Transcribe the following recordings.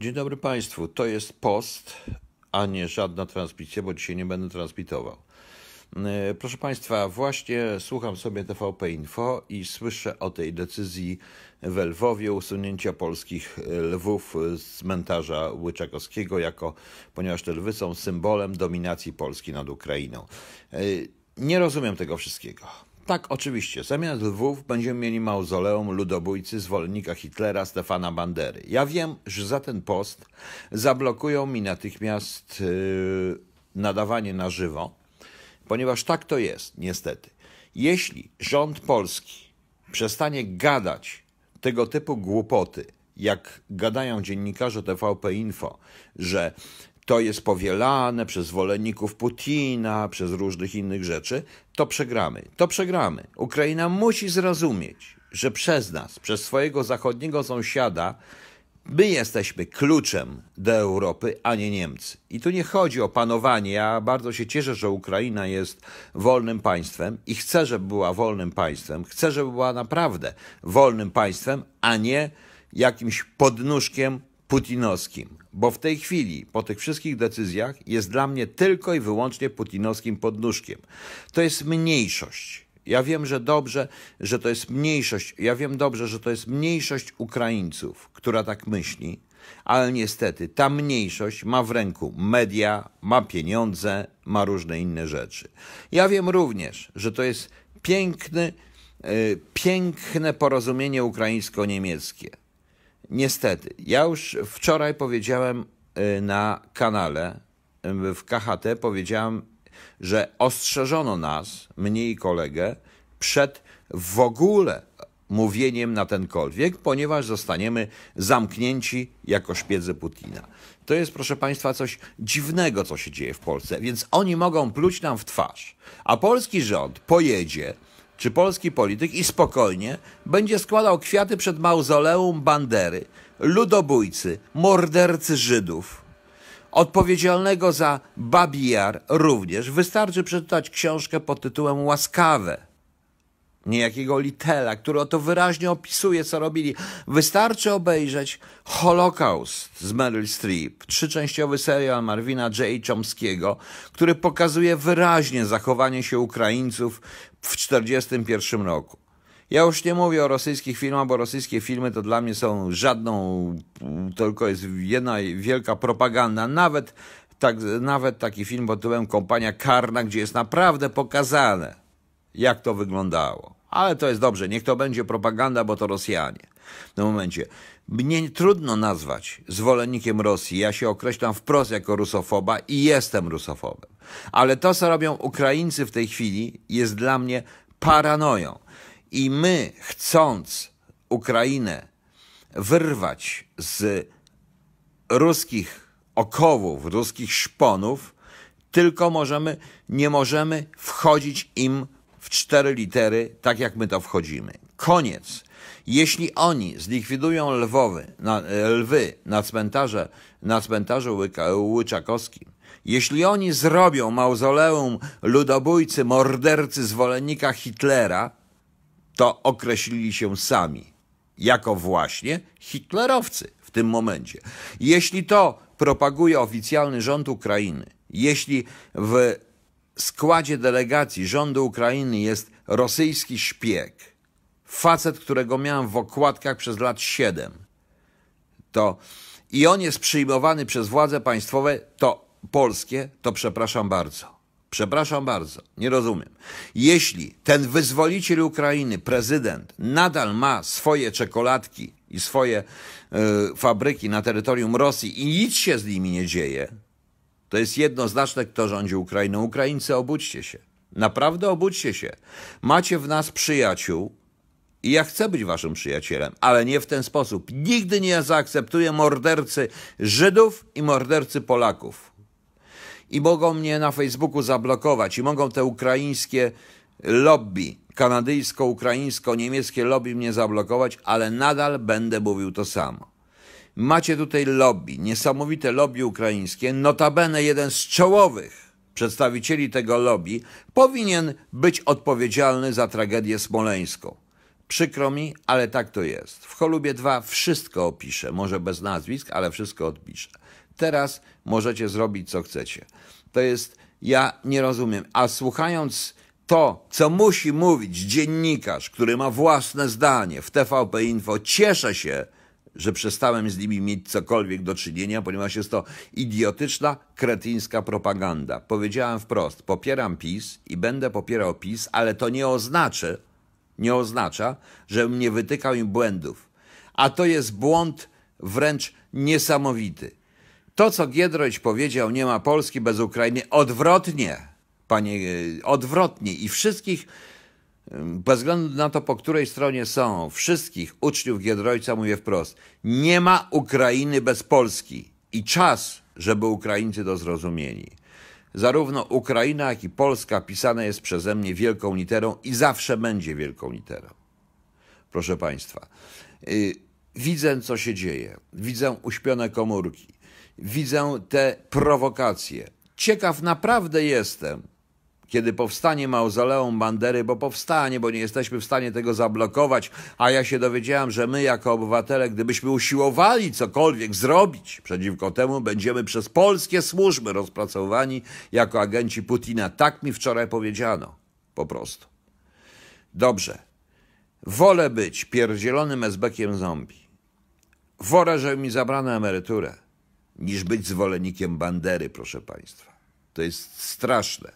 Dzień dobry Państwu. To jest post, a nie żadna transmisja, bo dzisiaj nie będę transmitował. E, proszę Państwa, właśnie słucham sobie TVP Info i słyszę o tej decyzji w Lwowie usunięcia polskich e, lwów z cmentarza Łyczakowskiego, jako, ponieważ te lwy są symbolem dominacji Polski nad Ukrainą. E, nie rozumiem tego wszystkiego. Tak, oczywiście. Zamiast Lwów będziemy mieli mauzoleum ludobójcy zwolennika Hitlera Stefana Bandery. Ja wiem, że za ten post zablokują mi natychmiast yy, nadawanie na żywo, ponieważ tak to jest, niestety. Jeśli rząd polski przestanie gadać tego typu głupoty, jak gadają dziennikarze TVP Info, że to jest powielane przez zwolenników Putina, przez różnych innych rzeczy, to przegramy. To przegramy. Ukraina musi zrozumieć, że przez nas, przez swojego zachodniego sąsiada, My jesteśmy kluczem do Europy, a nie Niemcy. I tu nie chodzi o panowanie. Ja bardzo się cieszę, że Ukraina jest wolnym państwem i chcę, żeby była wolnym państwem. Chcę, żeby była naprawdę wolnym państwem, a nie jakimś podnóżkiem putinowskim, bo w tej chwili, po tych wszystkich decyzjach, jest dla mnie tylko i wyłącznie putinowskim podnóżkiem. To jest mniejszość. Ja wiem, że dobrze, że to jest mniejszość. Ja wiem dobrze, że to jest mniejszość Ukraińców, która tak myśli, ale niestety ta mniejszość ma w ręku media, ma pieniądze, ma różne inne rzeczy. Ja wiem również, że to jest piękny, yy, piękne porozumienie ukraińsko-niemieckie Niestety, ja już wczoraj powiedziałem y, na kanale y, w KHT, powiedziałem, że ostrzeżono nas, mnie i kolegę, przed w ogóle mówieniem na tenkolwiek, ponieważ zostaniemy zamknięci jako szpiedzy Putina. To jest, proszę Państwa, coś dziwnego, co się dzieje w Polsce, więc oni mogą pluć nam w twarz, a polski rząd pojedzie czy polski polityk i spokojnie będzie składał kwiaty przed mauzoleum Bandery, ludobójcy, mordercy Żydów. Odpowiedzialnego za Babijar również wystarczy przeczytać książkę pod tytułem Łaskawe niejakiego Litela, który oto wyraźnie opisuje, co robili. Wystarczy obejrzeć Holokaust z Meryl Streep, trzyczęściowy serial Marwina J. Chomskiego, który pokazuje wyraźnie zachowanie się Ukraińców w 1941 roku. Ja już nie mówię o rosyjskich filmach, bo rosyjskie filmy to dla mnie są żadną, tylko jest jedna wielka propaganda. Nawet, tak, nawet taki film pod tytułem Kompania Karna, gdzie jest naprawdę pokazane, jak to wyglądało. Ale to jest dobrze, niech to będzie propaganda, bo to Rosjanie. No momencie mnie trudno nazwać zwolennikiem Rosji. Ja się określam wprost jako rusofoba i jestem rusofobem. Ale to, co robią Ukraińcy w tej chwili, jest dla mnie paranoją. I my, chcąc Ukrainę wyrwać z ruskich okowów, ruskich szponów, tylko możemy, nie możemy wchodzić im w cztery litery, tak jak my to wchodzimy. Koniec. Jeśli oni zlikwidują lwowy, na, e, lwy na, cmentarze, na cmentarzu Łyka, Łyczakowskim, jeśli oni zrobią mauzoleum ludobójcy, mordercy, zwolennika Hitlera, to określili się sami jako właśnie hitlerowcy w tym momencie. Jeśli to propaguje oficjalny rząd Ukrainy, jeśli w składzie delegacji rządu Ukrainy jest rosyjski szpieg, facet, którego miałem w okładkach przez lat 7, to i on jest przyjmowany przez władze państwowe, to polskie, to przepraszam bardzo. Przepraszam bardzo, nie rozumiem. Jeśli ten wyzwoliciel Ukrainy, prezydent, nadal ma swoje czekoladki i swoje e, fabryki na terytorium Rosji i nic się z nimi nie dzieje, to jest jednoznaczne, kto rządzi Ukrainą. Ukraińcy, obudźcie się. Naprawdę obudźcie się. Macie w nas przyjaciół i ja chcę być waszym przyjacielem, ale nie w ten sposób. Nigdy nie zaakceptuję mordercy Żydów i mordercy Polaków. I mogą mnie na Facebooku zablokować i mogą te ukraińskie lobby, kanadyjsko-ukraińsko-niemieckie lobby mnie zablokować, ale nadal będę mówił to samo. Macie tutaj lobby, niesamowite lobby ukraińskie, notabene jeden z czołowych przedstawicieli tego lobby powinien być odpowiedzialny za tragedię smoleńską. Przykro mi, ale tak to jest. W Cholubie 2 wszystko opiszę, może bez nazwisk, ale wszystko odpiszę. Teraz możecie zrobić co chcecie. To jest, ja nie rozumiem. A słuchając to, co musi mówić dziennikarz, który ma własne zdanie w TVP Info, cieszę się, że przestałem z nimi mieć cokolwiek do czynienia, ponieważ jest to idiotyczna, kretyńska propaganda. Powiedziałem wprost, popieram PiS i będę popierał PiS, ale to nie oznacza, nie oznacza, żebym nie wytykał im błędów. A to jest błąd wręcz niesamowity. To, co Giedroyć powiedział, nie ma Polski bez Ukrainy, odwrotnie, panie, e, odwrotnie. I wszystkich bez względu na to, po której stronie są, wszystkich uczniów Giedroyca mówię wprost: nie ma Ukrainy bez Polski i czas, żeby Ukraińcy to zrozumieli. Zarówno Ukraina, jak i Polska pisane jest przeze mnie wielką literą i zawsze będzie wielką literą. Proszę Państwa, y, widzę, co się dzieje. Widzę uśpione komórki. Widzę te prowokacje. Ciekaw naprawdę jestem, kiedy powstanie mauzoleum Bandery, bo powstanie, bo nie jesteśmy w stanie tego zablokować, a ja się dowiedziałam, że my jako obywatele, gdybyśmy usiłowali cokolwiek zrobić przeciwko temu, będziemy przez polskie służby rozpracowani jako agenci Putina. Tak mi wczoraj powiedziano, po prostu. Dobrze. Wolę być pierdzielonym esbekiem zombie. Wolę, żeby mi zabrano emeryturę, niż być zwolennikiem Bandery, proszę Państwa. To jest straszne.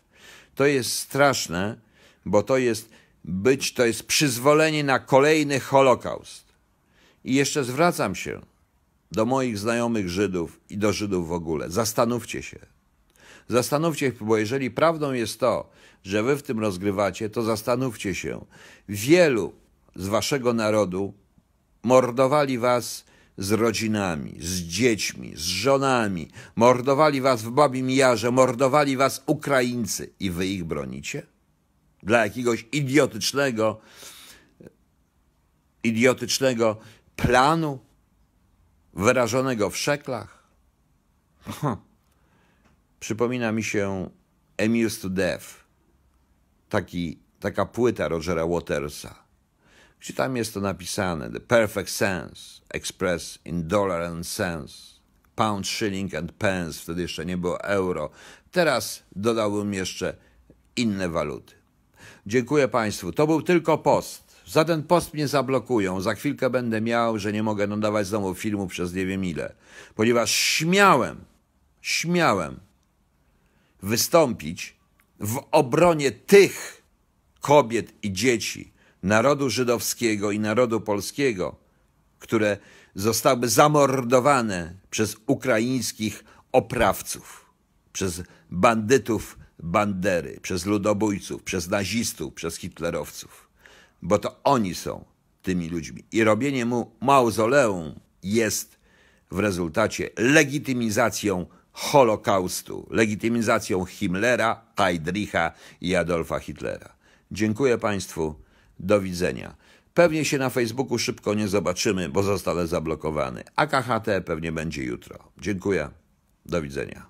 To jest straszne, bo to jest być, to jest przyzwolenie na kolejny Holokaust. I jeszcze zwracam się do moich znajomych Żydów i do Żydów w ogóle. Zastanówcie się. Zastanówcie się, bo jeżeli prawdą jest to, że wy w tym rozgrywacie, to zastanówcie się. Wielu z waszego narodu mordowali was z rodzinami, z dziećmi, z żonami. Mordowali was w Babim Jarze, mordowali was Ukraińcy i wy ich bronicie? Dla jakiegoś idiotycznego, idiotycznego planu wyrażonego w szeklach? Hm. Przypomina mi się Emil to Death, taki, taka płyta Rogera Watersa. Czy tam jest to napisane: The perfect sense, express in dollar and cents, pound, shilling and pence, wtedy jeszcze nie było euro. Teraz dodałbym jeszcze inne waluty. Dziękuję Państwu. To był tylko post. Za ten post mnie zablokują. Za chwilkę będę miał, że nie mogę nadawać znowu filmu przez nie wiem ile. Ponieważ śmiałem, śmiałem wystąpić w obronie tych kobiet i dzieci, narodu żydowskiego i narodu polskiego, które zostały zamordowane przez ukraińskich oprawców, przez bandytów Bandery, przez ludobójców, przez nazistów, przez hitlerowców, bo to oni są tymi ludźmi. I robienie mu mauzoleum jest w rezultacie legitymizacją Holokaustu, legitymizacją Himmlera, Heidricha i Adolfa Hitlera. Dziękuję Państwu. Do widzenia. Pewnie się na Facebooku szybko nie zobaczymy, bo zostanę zablokowany. A pewnie będzie jutro. Dziękuję. Do widzenia.